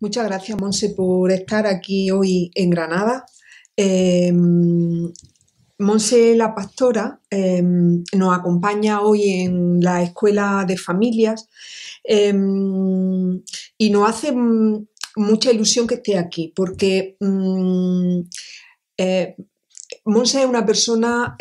Muchas gracias, Monse, por estar aquí hoy en Granada. Eh, Monse la pastora em, nos acompaña hoy en la escuela de familias em, y nos hace mm, mucha ilusión que esté aquí porque mm, eh, Monse es una persona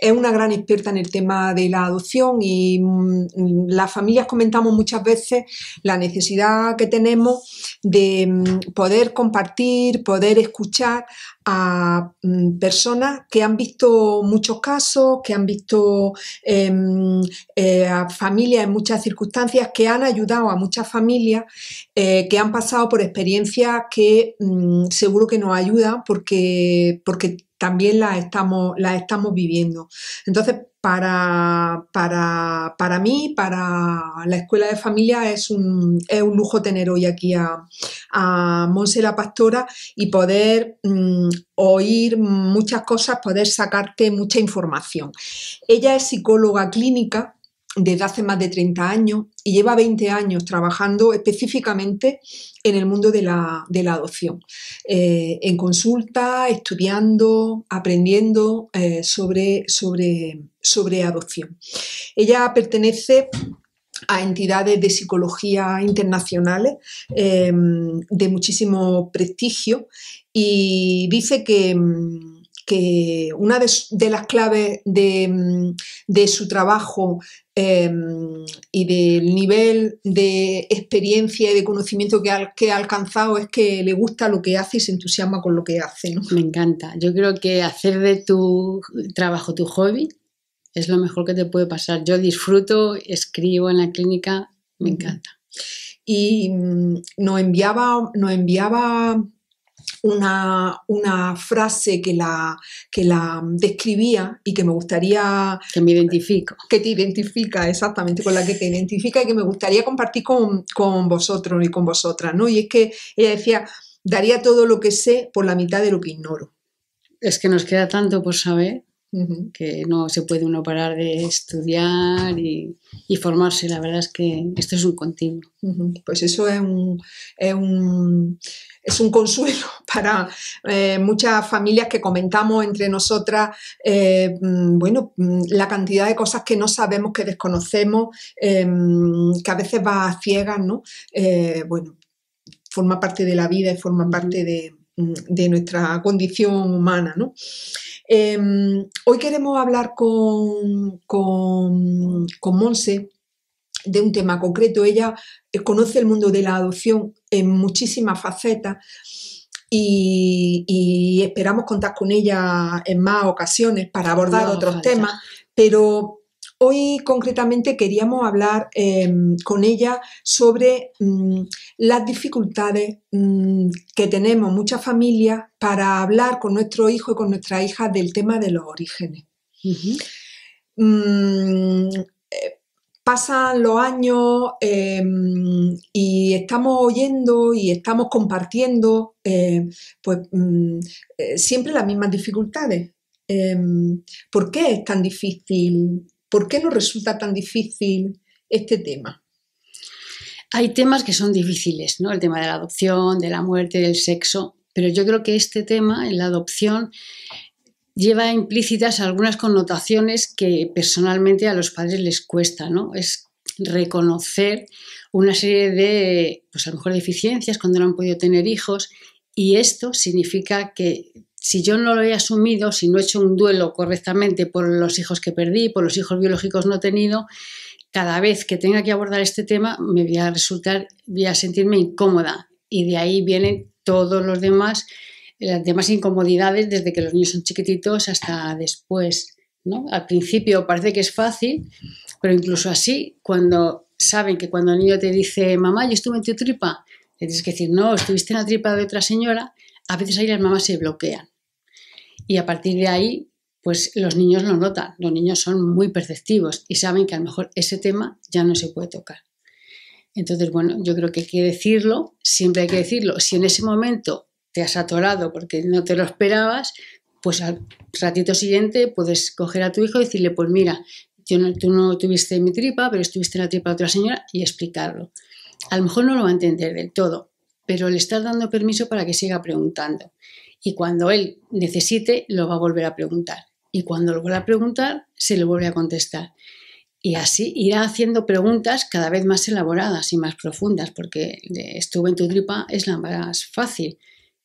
es una gran experta en el tema de la adopción y mm, las familias comentamos muchas veces la necesidad que tenemos de mm, poder compartir, poder escuchar a mm, personas que han visto muchos casos, que han visto em, eh, a familias en muchas circunstancias, que han ayudado a muchas familias, eh, que han pasado por experiencias que seguro que nos ayudan porque, porque también las estamos, estamos viviendo. Entonces, para, para, mí, para la Escuela de Familia, es un, es un lujo tener hoy aquí a, a Monse la Pastora y poder mm, oír muchas cosas, poder sacarte mucha información. Ella es psicóloga clínica, desde hace más de 30 años y lleva 20 años trabajando específicamente en el mundo de la, adopción, eh, en consulta, estudiando, aprendiendo eh, sobre, sobre, sobre adopción. Ella pertenece a entidades de psicología internacionales eh, de muchísimo prestigio y dice que mm, que una de, las claves de, mm, su trabajo em, y del nivel de experiencia y de conocimiento que ha, alcanzado es que le gusta lo que hace y se entusiasma con lo que hace. Me encanta. Yo creo que hacer de tu trabajo tu hobby es lo mejor que te puede pasar. Yo disfruto, escribo en la clínica, me encanta. Y mm, enviaba, nos enviaba una, una frase que la, que la describía y que me gustaría... Que me identifico. Que te identifica, exactamente, con la que te identifica y que me gustaría compartir con, con vosotros y con vosotras, ¿no? Y es que ella decía, daría todo lo que sé por la mitad de lo que ignoro. Es que nos queda tanto por saber que no se puede uno parar de estudiar y, y, formarse. La verdad es que esto es un continuo. Pues eso es un, es un, es un consuelo para eh, muchas familias que comentamos entre nosotras, eh, mm, bueno, mm, la cantidad de cosas que no sabemos, que desconocemos, eh, mm, que a veces va a ciegas, ¿no? bueno, forma parte de la vida y forma parte de, nuestra condición humana, hoy queremos hablar con, con, con Monse de un tema concreto. Ella eh, conoce el mundo de la adopción en muchísimas facetas y, esperamos contar con ella en más ocasiones para abordar otros temas, pero Hoy concretamente queríamos hablar em, con ella sobre mm, las dificultades mm, que tenemos muchas familias para hablar con nuestro hijo y con nuestra hija del tema de los orígenes pasan los años em, y estamos oyendo y estamos compartiendo eh, pues, mm, eh, siempre las mismas dificultades. Em, ¿Por qué es tan difícil? ¿Por qué nos resulta tan difícil este tema? Hay temas que son difíciles, ¿no? El tema de la adopción, de la muerte, del sexo, pero yo creo que este tema, la adopción, lleva implícitas algunas connotaciones que personalmente a los padres les cuesta, ¿no? Es reconocer una serie de, pues a lo mejor deficiencias cuando no han podido tener hijos y esto significa que si yo no lo he asumido, si no he hecho un duelo correctamente por los hijos que perdí, por los hijos biológicos no tenido, cada vez que tenga que abordar este tema me voy a resultar, voy a sentirme incómoda y de ahí vienen todos los demás ...las demás incomodidades desde que los niños son chiquititos hasta después. ¿no? Al principio parece que es fácil, pero incluso así, cuando saben que cuando el niño te dice, mamá, yo estuve en tu tripa, le tienes que decir, no, estuviste en la tripa de otra señora, a veces ahí las mamás se bloquean. Y a partir de ahí, pues los niños lo notan, los niños son muy perceptivos y saben que a lo mejor ese tema ya no se puede tocar. Entonces, bueno, yo creo que hay que decirlo, siempre hay que decirlo. Si en ese momento te has atorado porque no te lo esperabas, pues al ratito siguiente puedes coger a tu hijo y decirle, pues mira, yo tú no tuviste mi tripa, pero estuviste en la tripa de otra señora y explicarlo. A lo mejor no lo va a entender del todo, pero le estás dando permiso para que siga preguntando. Y cuando él necesite, lo va a volver a preguntar. Y cuando lo vuelva a preguntar, se le vuelve a contestar. Y así irá haciendo preguntas cada vez más elaboradas y más profundas, porque estuve en tu tripa es la más fácil,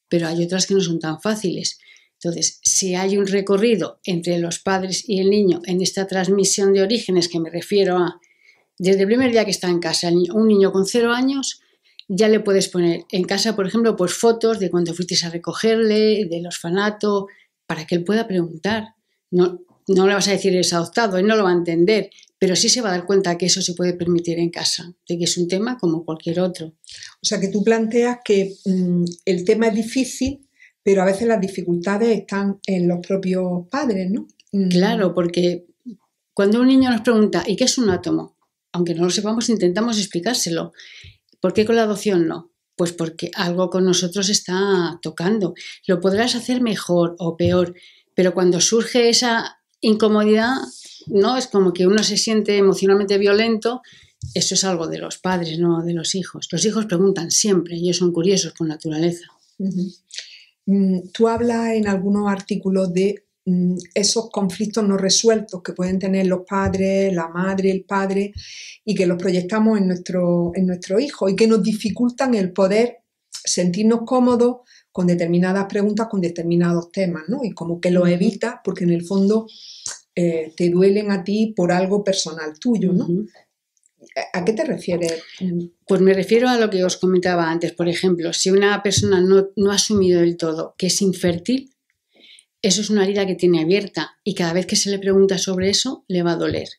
pero hay otras que no son tan fáciles. Entonces, si hay un recorrido entre los padres y el niño en esta transmisión de orígenes, que me refiero a desde el primer día que está en casa, un niño con cero años, ya le puedes poner en casa, por ejemplo, pues fotos de cuando fuiste a recogerle, del orfanato, para que él pueda preguntar. No, no le vas a decir es adoptado, él no lo va a entender, pero sí se va a dar cuenta que eso se puede permitir en casa, de que es un tema como cualquier otro. O sea, que tú planteas que mm, el tema es difícil, pero a veces las dificultades están en los propios padres, ¿no? Mm. Claro, porque cuando un niño nos pregunta, ¿y qué es un átomo? Aunque no lo sepamos, intentamos explicárselo. ¿Por qué con la adopción no? Pues porque algo con nosotros está tocando. Lo podrás hacer mejor o peor, pero cuando surge esa incomodidad, ¿no? Es como que uno se siente emocionalmente violento. Eso es algo de los padres, no de los hijos. Los hijos preguntan siempre, ellos son curiosos con naturaleza. Mm, tú hablas en algunos artículos de mm, esos conflictos no resueltos que pueden tener los padres, la madre, el padre, y que los proyectamos en nuestro, en nuestro hijo y que nos dificultan el poder sentirnos cómodos con determinadas preguntas, con determinados temas, ¿no? Y como que lo evita, porque en el fondo eh, te duelen a ti por algo personal tuyo, ¿no? ¿A qué te refieres? Pues me refiero a lo que os comentaba antes. Por ejemplo, si una persona no, ha asumido del todo que es infértil, eso es una herida que tiene abierta y cada vez que se le pregunta sobre eso le va a doler.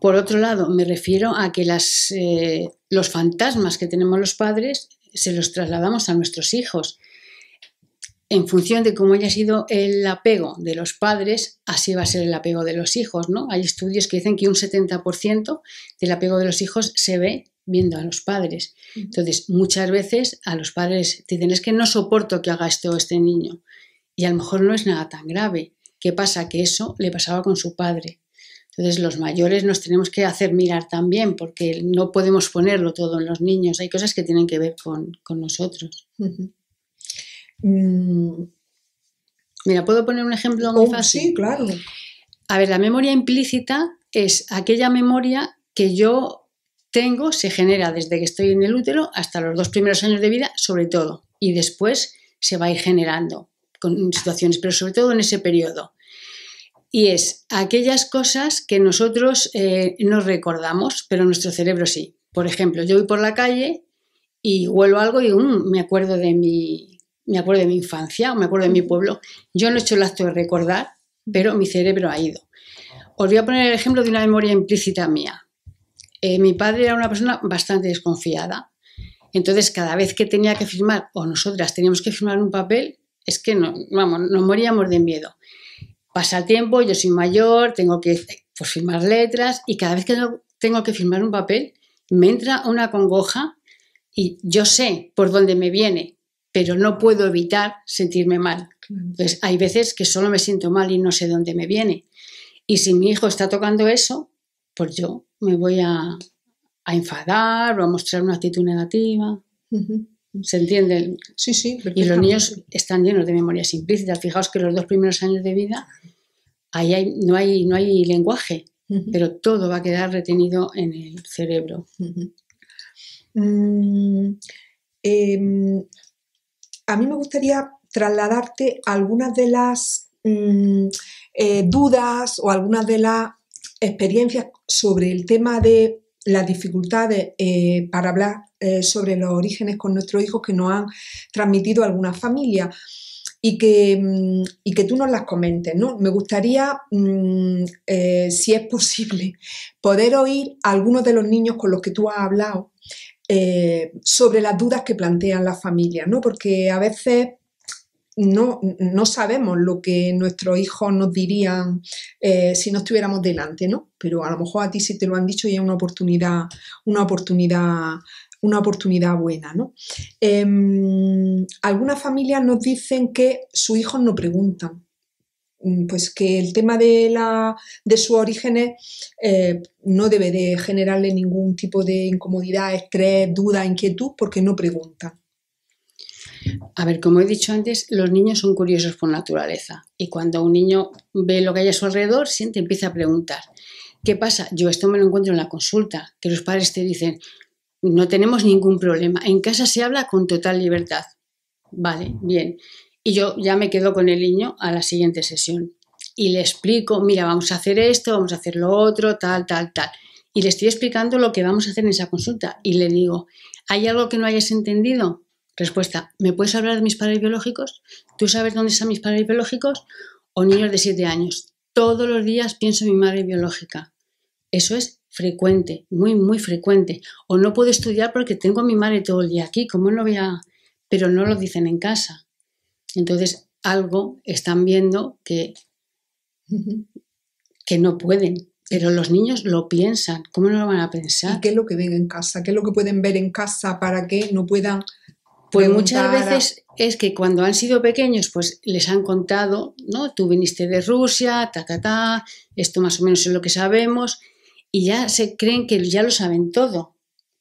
Por otro lado, me refiero a que eh, los fantasmas que tenemos los padres se los trasladamos a nuestros hijos en función de cómo haya sido el apego de los padres, así va a ser el apego de los hijos, ¿no? Hay estudios que dicen que un 70% del apego de los hijos se ve viendo a los padres. Entonces, muchas veces a los padres te dicen, es que no soporto que haga esto este niño. Y a lo mejor no es nada tan grave. ¿Qué pasa? Que eso le pasaba con su padre. Entonces, los mayores nos tenemos que hacer mirar también, porque no podemos ponerlo todo en los niños. Hay cosas que tienen que ver con, nosotros. Mm, mira, ¿puedo poner un ejemplo muy oh, fácil? Sí, claro. A ver, la memoria implícita es aquella memoria que yo tengo, se genera desde que estoy en el útero hasta los dos primeros años de vida, sobre todo, y después se va a ir generando con situaciones, pero sobre todo en ese periodo. Y es aquellas cosas que nosotros eh, no recordamos, pero nuestro cerebro sí. Por ejemplo, yo voy por la calle y huelo algo y mm, me acuerdo de mi me acuerdo de mi infancia o me acuerdo de mi pueblo. Yo no he hecho el acto de recordar, pero mi cerebro ha ido. Os voy a poner el ejemplo de una memoria implícita mía. Eh, mi padre era una persona bastante desconfiada. Entonces, cada vez que tenía que firmar, o nosotras teníamos que firmar un papel, es que vamos, nos moríamos de miedo. Pasa el tiempo, yo soy mayor, tengo que pues, firmar letras, y cada vez que tengo que firmar un papel, me entra una congoja y yo sé por dónde me viene, pero no puedo evitar sentirme mal. Entonces, hay veces que solo me siento mal y no sé dónde me viene. Y si mi hijo está tocando eso, pues yo me voy a, enfadar o a mostrar una actitud negativa. ¿Se entiende? Sí, sí. Y los niños están llenos de memorias implícitas. Fijaos que los dos primeros años de vida ahí no, hay, lenguaje, pero todo va a quedar retenido en el cerebro a mí me gustaría trasladarte algunas de las mm, eh, dudas o algunas de las experiencias sobre el tema de las dificultades eh, para hablar eh, sobre los orígenes con nuestros hijos que nos han transmitido algunas familias y que, mm, que tú nos las comentes. ¿no? Me gustaría, mm, si es posible, poder oír algunos de los niños con los que tú has hablado eh, sobre las dudas que plantean las familias, ¿no? Porque a veces no, sabemos lo que nuestros hijos nos dirían eh, si no estuviéramos delante, Pero a lo mejor a ti sí te lo han dicho y es una oportunidad, una oportunidad, una oportunidad buena, ¿no? Em, algunas familias nos dicen que sus hijos no preguntan, Mm, pues que el tema de, la, de su origen eh, no debe de generarle ningún tipo de incomodidad, estrés, duda, inquietud, porque no pregunta. A ver, como he dicho antes, los niños son curiosos por naturaleza y cuando un niño ve lo que hay a su alrededor, siente, empieza a preguntar. ¿Qué pasa? Yo esto me lo encuentro en la consulta, que los padres te dicen, no tenemos ningún problema, en casa se habla con total libertad. Vale, bien y yo ya me quedo con el niño a la siguiente sesión y le explico, mira, vamos a hacer esto, vamos a hacer lo otro, tal, tal, tal. Y le estoy explicando lo que vamos a hacer en esa consulta y le digo, ¿hay algo que no hayas entendido? Respuesta, ¿me puedes hablar de mis padres biológicos? ¿Tú sabes dónde están mis padres biológicos? O niños de 7 años. Todos los días pienso en mi madre biológica. Eso es frecuente, muy, muy frecuente. O no puedo estudiar porque tengo a mi madre todo el día aquí, ¿cómo no voy a...? Pero no lo dicen en casa. Entonces, algo están viendo que, que no pueden. Pero los niños lo piensan, ¿cómo no lo van a pensar? ¿Y ¿Qué es lo que ven en casa? ¿Qué es lo que pueden ver en casa para que no puedan pues muchas veces es que cuando han sido pequeños, pues les han contado, ¿no? Tú viniste de Rusia, ta, ta, ta, esto más o menos es lo que sabemos, y ya se creen que ya lo saben todo,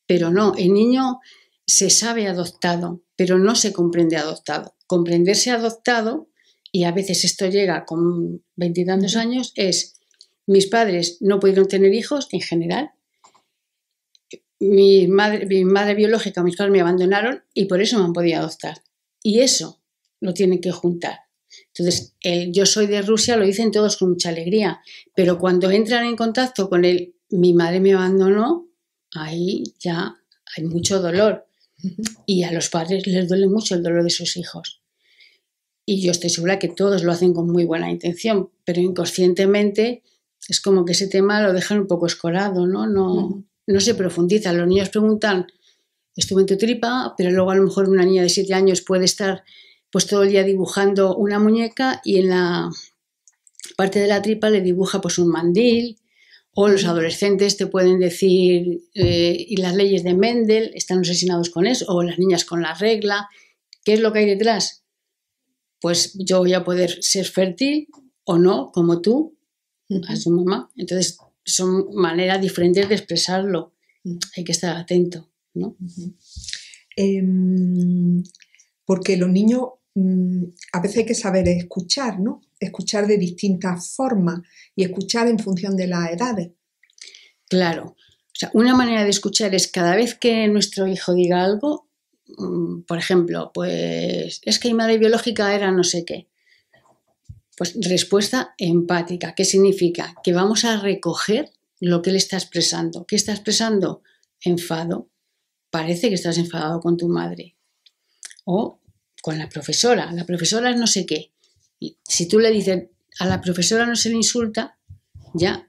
pero no, el niño se sabe adoptado, pero no se comprende adoptado comprenderse adoptado, y a veces esto llega con veintitantos años, es mis padres no pudieron tener hijos en general, mi madre, mi madre biológica, mis padres me abandonaron y por eso me han podido adoptar. Y eso lo tienen que juntar. Entonces, yo soy de Rusia lo dicen todos con mucha alegría, pero cuando entran en contacto con él, mi madre me abandonó, ahí ya hay mucho dolor. Y a los padres les duele mucho el dolor de sus hijos. Y yo estoy segura que todos lo hacen con muy buena intención, pero inconscientemente es como que ese tema lo dejan un poco escorado, ¿no? No, no se profundiza. Los niños preguntan, estuve en tu tripa, pero luego a lo mejor una niña de siete años puede estar pues todo el día dibujando una muñeca y en la parte de la tripa le dibuja pues un mandil o los adolescentes te pueden decir, eh, y las leyes de Mendel están asesinados con eso, o las niñas con la regla. ¿Qué es lo que hay detrás? Pues yo voy a poder ser fértil o no, como tú, a su mamá. Entonces, son maneras diferentes de expresarlo. Hay que estar atento, ¿no? Em, porque los niños mm, a veces hay que saber escuchar, ¿no? escuchar de distintas formas y escuchar en función de las edades. Claro. O sea, una manera de escuchar es cada vez que nuestro hijo diga algo, mm, por ejemplo, pues es que mi madre biológica era no sé qué. Pues respuesta empática. ¿Qué significa? Que vamos a recoger lo que él está expresando. ¿Qué está expresando? Enfado. Parece que estás enfadado con tu madre. O con la profesora. La profesora es no sé qué. Si tú le dices, a la profesora no se le insulta, ya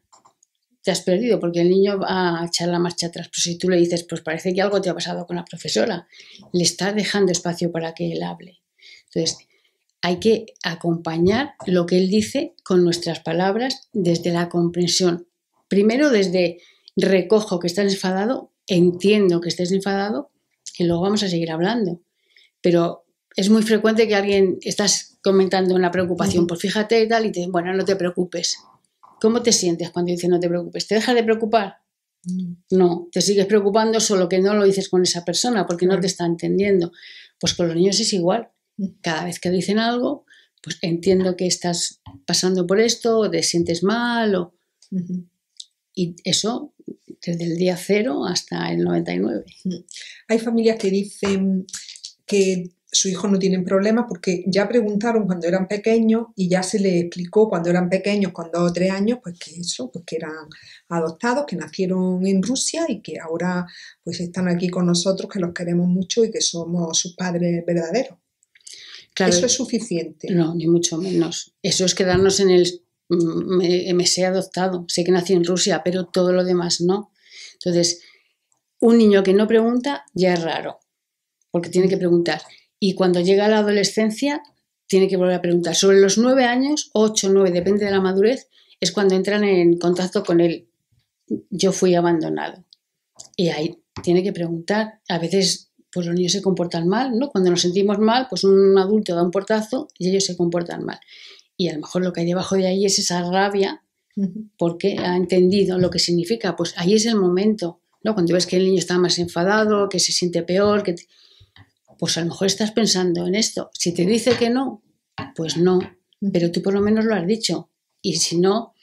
te has perdido, porque el niño va a echar la marcha atrás. Pero si tú le dices, pues parece que algo te ha pasado con la profesora, le estás dejando espacio para que él hable. Entonces, hay que acompañar lo que él dice con nuestras palabras desde la comprensión. Primero desde recojo que estás enfadado, entiendo que estés enfadado y luego vamos a seguir hablando. Pero es muy frecuente que alguien, estás comentando una preocupación, pues fíjate y tal, y te bueno, no te preocupes. ¿Cómo te sientes cuando dice no te preocupes? ¿Te dejas de preocupar? Mm. No, te sigues preocupando, solo que no lo dices con esa persona porque no te está entendiendo. Pues con los niños es igual. Mm. Cada vez que dicen algo, pues entiendo que estás pasando por esto, o te sientes mal, o... Y eso desde el día cero hasta el 99. Mm. Hay familias que dicen que sus hijos no tienen problemas porque ya preguntaron cuando eran pequeños y ya se le explicó cuando eran pequeños, con dos o tres años, pues que eso, pues que eran adoptados, que nacieron en Rusia y que ahora pues están aquí con nosotros, que los queremos mucho y que somos sus padres verdaderos. Claro, eso es suficiente. No, ni mucho menos. Eso es quedarnos en el me, me sé adoptado, sé que nací en Rusia, pero todo lo demás no. Entonces, un niño que no pregunta ya es raro, porque tiene que preguntar. Y cuando llega la adolescencia, tiene que volver a preguntar. Sobre los nueve años, ocho, nueve, depende de la madurez, es cuando entran en contacto con él. Yo fui abandonado. Y ahí tiene que preguntar. A veces, pues los niños se comportan mal, ¿no? Cuando nos sentimos mal, pues un adulto da un portazo y ellos se comportan mal. Y a lo mejor lo que hay debajo de ahí es esa rabia porque ha entendido lo que significa. Pues ahí es el momento, ¿no? Cuando ves que el niño está más enfadado, que se siente peor, que pues a lo mejor estás pensando en esto. Si te dice que no, pues no, pero tú por lo menos lo has dicho. Y si no,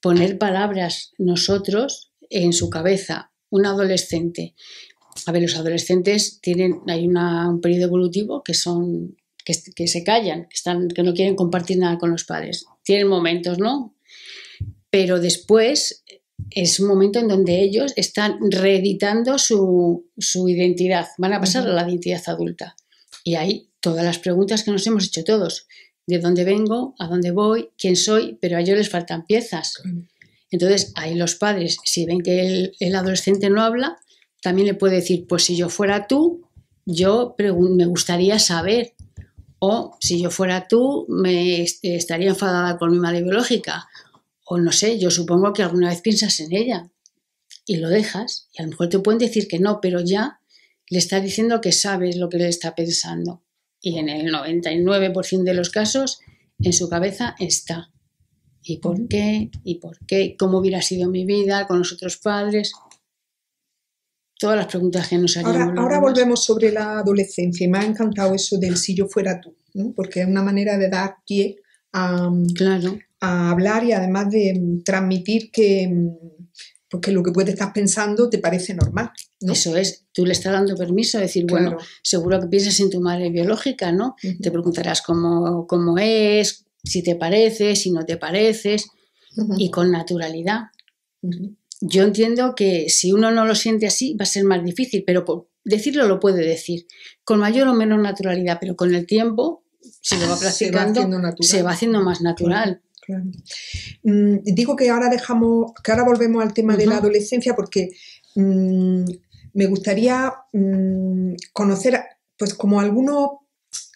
poner palabras nosotros en su cabeza, un adolescente. A ver, los adolescentes tienen, hay un periodo evolutivo que son, que, se callan, que, están, que no quieren compartir nada con los padres. Tienen momentos, ¿no? Pero después es un momento en donde ellos están reeditando su, su identidad, van a pasar a la identidad adulta. Y ahí todas las preguntas que nos hemos hecho todos, de dónde vengo, a dónde voy, quién soy, pero a ellos les faltan piezas. Entonces, ahí los padres, si ven que el, adolescente no habla, también le puede decir, pues si yo fuera tú, yo me gustaría saber. O si yo fuera tú, me estaría enfadada con mi madre biológica o no sé, yo supongo que alguna vez piensas en ella y lo dejas y a lo mejor te pueden decir que no, pero ya le está diciendo que sabes lo que le está pensando y en el 99% de los casos en su cabeza está. ¿Y por qué? ¿Y por qué? ¿Cómo hubiera sido mi vida con los otros padres? Todas las preguntas que nos hacemos Ahora, ahora volvemos sobre la adolescencia y me ha encantado eso del si yo fuera tú, ¿no? porque es una manera de dar pie a, mm, claro a hablar y además de mm, transmitir que, mm, porque pues lo que puedes estar pensando te parece normal. Eso es, tú le estás dando permiso a decir, bueno, seguro que piensas en tu madre biológica, ¿no? Te preguntarás cómo, cómo es, si te parece, si no te pareces, y con naturalidad. Yo entiendo que si uno no lo siente así va a ser más difícil, pero por decirlo lo puede decir, con mayor o menos naturalidad, pero con el tiempo, si lo va practicando, se va haciendo más natural. Mm, digo que ahora dejamos, que ahora volvemos al tema de la adolescencia porque mm, me gustaría mm, conocer, pues, como algunos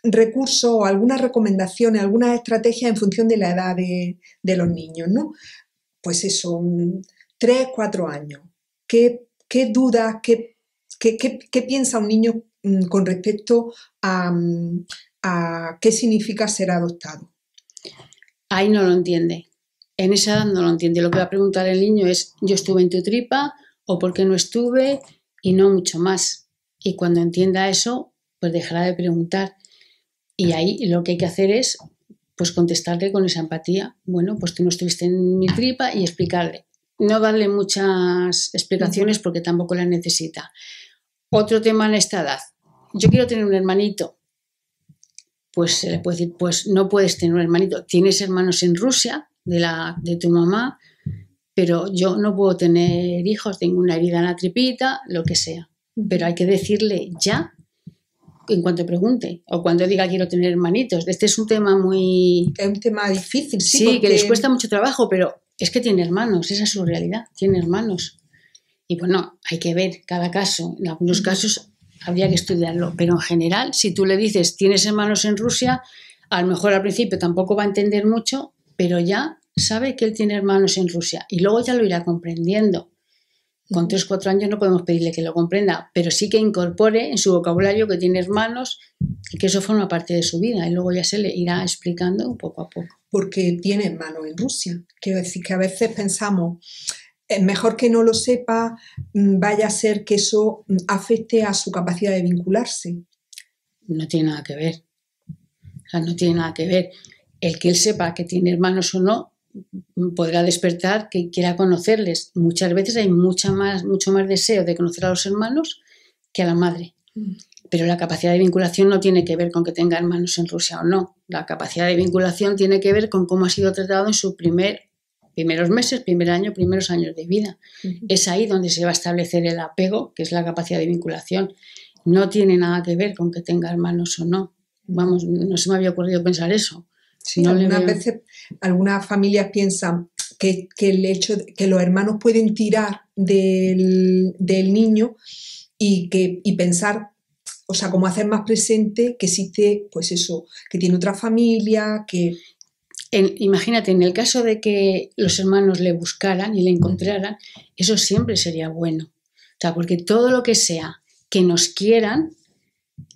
recursos o algunas recomendaciones, algunas estrategias en función de la edad de, los niños, ¿no? Pues eso, tres, cuatro años. ¿Qué, dudas, qué, qué, piensa un niño con respecto a qué significa ser adoptado? ahí no lo entiende. En esa edad no lo entiende. Lo que va a preguntar el niño es, yo estuve en tu tripa o por qué no estuve y no mucho más. Y cuando entienda eso, pues dejará de preguntar. Y ahí lo que hay que hacer es pues contestarle con esa empatía. Bueno, pues tú no estuviste en mi tripa y explicarle. No darle muchas explicaciones porque tampoco la necesita. Otro tema en esta edad. Yo quiero tener un hermanito pues se eh, le puede decir, pues no puedes tener un hermanito, tienes hermanos en Rusia de, la, de tu mamá, pero yo no puedo tener hijos, tengo una herida en la tripita, lo que sea. Pero hay que decirle ya en cuanto pregunte o cuando diga quiero tener hermanitos. Este es un tema muy... Es un tema difícil, sí. que les cuesta mucho trabajo, pero es que tiene hermanos, esa es su realidad, tiene hermanos. Y bueno, hay que ver cada caso. En algunos casos habría que estudiarlo. Pero en general, si tú le dices, tienes hermanos en Rusia, a lo mejor al principio tampoco va a entender mucho, pero ya sabe que él tiene hermanos en Rusia y luego ya lo irá comprendiendo. Con tres cuatro años no podemos pedirle que lo comprenda, pero sí que incorpore en su vocabulario que tiene hermanos y que eso forma parte de su vida y luego ya se le irá explicando poco a poco. Porque tiene hermanos en Rusia. Quiero decir que a veces pensamos, eh, mejor que no lo sepa, mm, vaya a ser que eso mm, afecte a su capacidad de vincularse. No tiene nada que ver. no tiene nada que ver. El que él sepa que tiene hermanos o no, mm, podrá despertar que quiera conocerles. Muchas veces hay mucha más, mucho más deseo de conocer a los hermanos que a la madre. Pero la capacidad de vinculación no tiene que ver con que tenga hermanos en Rusia o no. La capacidad de vinculación tiene que ver con cómo ha sido tratado en su primer primeros meses, primer año, primeros años de vida. Es ahí donde se va a establecer el apego, que es la capacidad de vinculación. No tiene nada que ver con que tenga hermanos o no. Vamos, no se me había ocurrido pensar eso. Sí, algunas veces, algunas familias piensan que, el hecho que los hermanos pueden tirar del, niño y, que, y pensar o sea, cómo hacer más presente que existe, pues eso, que tiene otra familia, que imagínate, en el caso de que los hermanos le buscaran y le encontraran, eso siempre sería bueno. O sea, porque todo lo que sea que nos quieran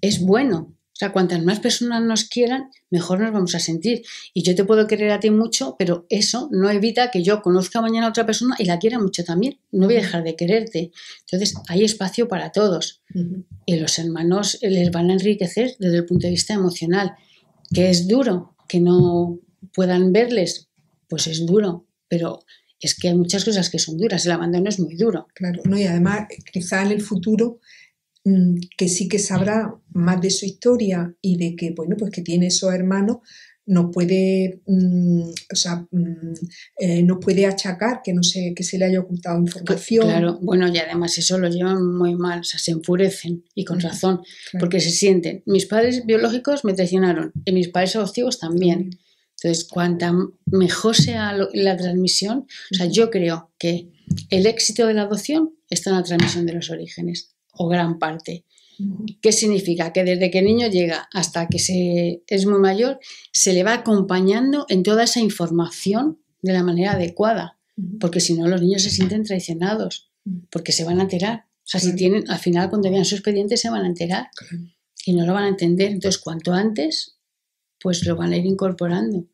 es bueno. O sea, cuantas más personas nos quieran, mejor nos vamos a sentir. Y yo te puedo querer a ti mucho, pero eso no evita que yo conozca mañana a otra persona y la quiera mucho también. No voy a dejar de quererte. Entonces, hay espacio para todos. Y los hermanos eh, les van a enriquecer desde el punto de vista emocional, que es duro, que no puedan verles, pues es duro, pero es que hay muchas cosas que son duras, el abandono es muy duro. Claro, no, y además quizá en el futuro mm, que sí que sabrá más de su historia y de que, bueno, pues que tiene esos hermanos, no puede, mm, o sea, mm, eh, no puede achacar que no se, que se le haya ocultado información. Claro, bueno, y además eso lo llevan muy mal, o sea, se enfurecen y con razón, porque se sienten, mis padres biológicos me traicionaron y mis padres adoptivos también. Entonces, cuanta mejor sea la transmisión, o sea, yo creo que el éxito de la adopción está en la transmisión de los orígenes, o gran parte. ¿Qué significa? Que desde que el niño llega hasta que se, es muy mayor, se le va acompañando en toda esa información de la manera adecuada, porque si no los niños se sienten traicionados, porque se van a enterar. O sea, si tienen, al final cuando vean su expediente se van a enterar y no lo van a entender. Entonces, cuanto antes, pues lo van a ir incorporando.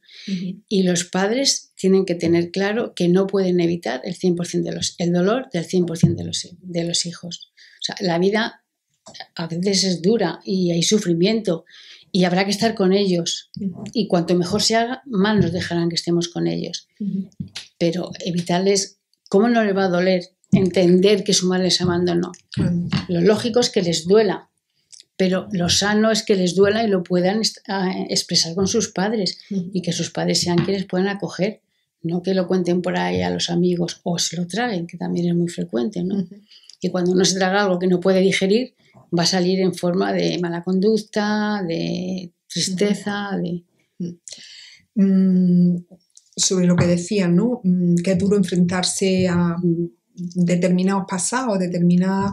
Y los padres tienen que tener claro que no pueden evitar el, de los, el dolor del 100% de los, de los hijos. la vida a veces es dura y hay sufrimiento y habrá que estar con ellos. Y cuanto mejor se haga, más nos dejarán que estemos con ellos. Pero evitarles, ¿cómo no les va a doler entender que su madre se abandonó? Lo lógico es que les duela, pero lo sano es que les duela y lo puedan ah, expresar con sus padres y que sus padres sean quienes puedan acoger, no que lo cuenten por ahí a los amigos o se lo traguen, que también es muy frecuente, ¿no? Que cuando uno se traga algo que no puede digerir, va a salir en forma de mala conducta, de tristeza, de... Mm, sobre lo que decían, ¿no? Mm, que duro enfrentarse a mm, determinados pasados, determinadas...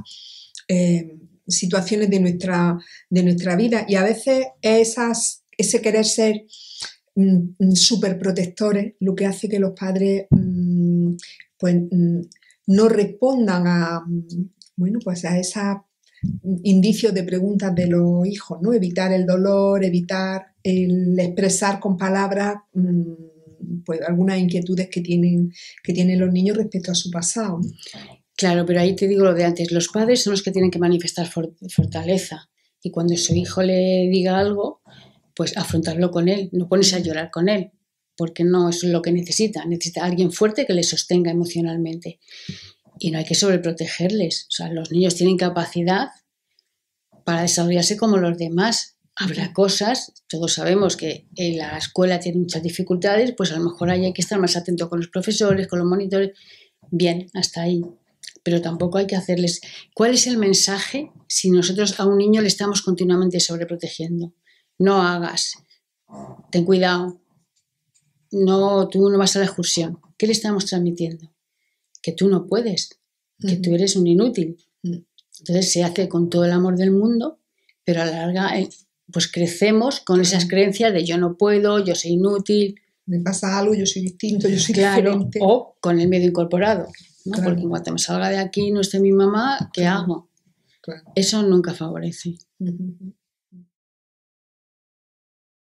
Eh, situaciones de nuestra, de nuestra vida y a veces esas, ese querer ser mm, mm, super protectores lo que hace que los padres mm, pues, no respondan a, bueno, pues a esos indicios de preguntas de los hijos, ¿no? Evitar el dolor, evitar el expresar con palabras pues algunas inquietudes que tienen, que tienen los niños respecto a su pasado. Claro, pero ahí te digo lo de antes, los padres son los que tienen que manifestar fortaleza y cuando su hijo le diga algo, pues afrontarlo con él, no pones a llorar con él, porque no es lo que necesita, necesita alguien fuerte que le sostenga emocionalmente. Y no hay que sobreprotegerles, o sea, los niños tienen capacidad para desarrollarse como los demás. Habrá cosas, todos sabemos que en la escuela tiene muchas dificultades, pues a lo mejor hay que estar más atento con los profesores, con los monitores. Bien, hasta ahí pero tampoco hay que hacerles. ¿Cuál es el mensaje si nosotros a un niño le estamos continuamente sobreprotegiendo? No hagas, ten cuidado, no, tú no vas a la excursión. ¿Qué le estamos transmitiendo? Que tú no puedes, que tú eres un inútil. Mm. Entonces se hace con todo el amor del mundo, pero a la larga eh, pues crecemos con esas creencias de yo no puedo, yo soy inútil. Me pasa algo, yo soy distinto, yo soy diferente. O con el miedo incorporado. ¿no? Porque en cuanto me salga de aquí y no esté mi mamá, ¿qué hago? Eso nunca favorece.